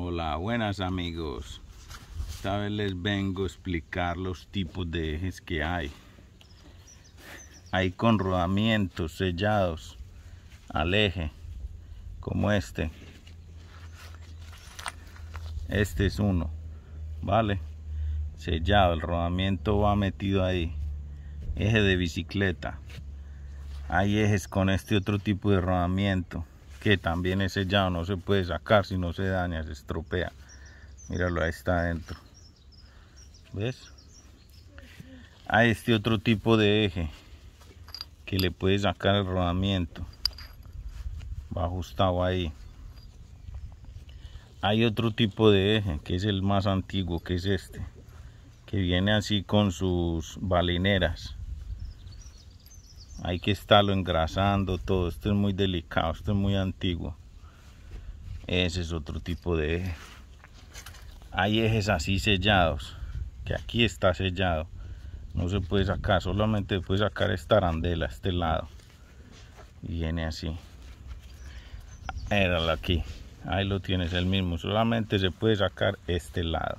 Hola, buenas amigos. Esta vez les vengo a explicar los tipos de ejes que hay. Hay con rodamientos sellados al eje, como este. Este es uno, ¿vale? Sellado, el rodamiento va metido ahí. Eje de bicicleta. Hay ejes con este otro tipo de rodamiento que también ese sellado, no se puede sacar, si no se daña, se estropea. Míralo, ahí está adentro. ¿Ves? A este otro tipo de eje que le puede sacar el rodamiento. Va ajustado ahí. Hay otro tipo de eje que es el más antiguo, que es este. Que viene así con sus balineras. Hay que estarlo engrasando todo. Esto es muy delicado, esto es muy antiguo. Ese es otro tipo de eje. Hay ejes así sellados, que aquí está sellado. No se puede sacar, solamente se puede sacar esta arandela, este lado. Y viene así. Éralo aquí. Ahí lo tienes el mismo. Solamente se puede sacar este lado.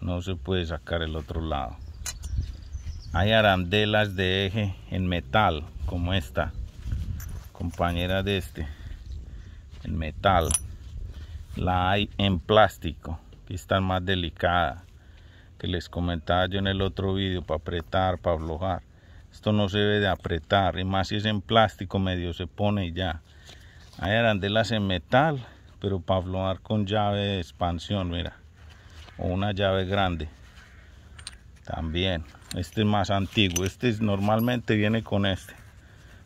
No se puede sacar el otro lado hay arandelas de eje en metal como esta compañera de este en metal la hay en plástico que está más delicada que les comentaba yo en el otro vídeo para apretar para aflojar esto no se debe de apretar y más si es en plástico medio se pone y ya hay arandelas en metal pero para aflojar con llave de expansión mira o una llave grande también. Este es más antiguo. Este normalmente viene con este.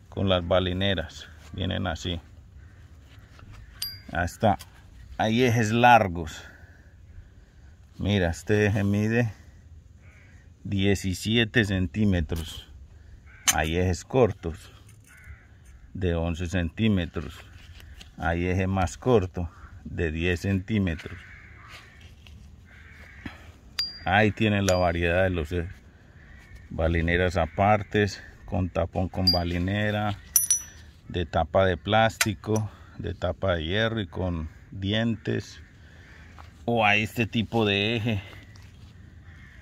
Con las balineras. Vienen así. Ahí está. Hay ejes largos. Mira, este eje mide 17 centímetros. Hay ejes cortos de 11 centímetros. Hay eje más corto de 10 centímetros. Ahí tienen la variedad de los eh, Balineras apartes, con tapón con balinera, de tapa de plástico, de tapa de hierro y con dientes. O a este tipo de eje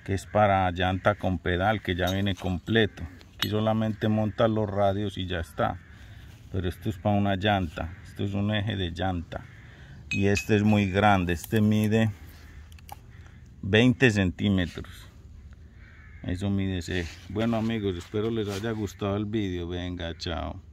que es para llanta con pedal que ya viene completo. Aquí solamente monta los radios y ya está. Pero esto es para una llanta. Esto es un eje de llanta. Y este es muy grande. Este mide 20 centímetros eso mi ese. bueno amigos espero les haya gustado el vídeo venga chao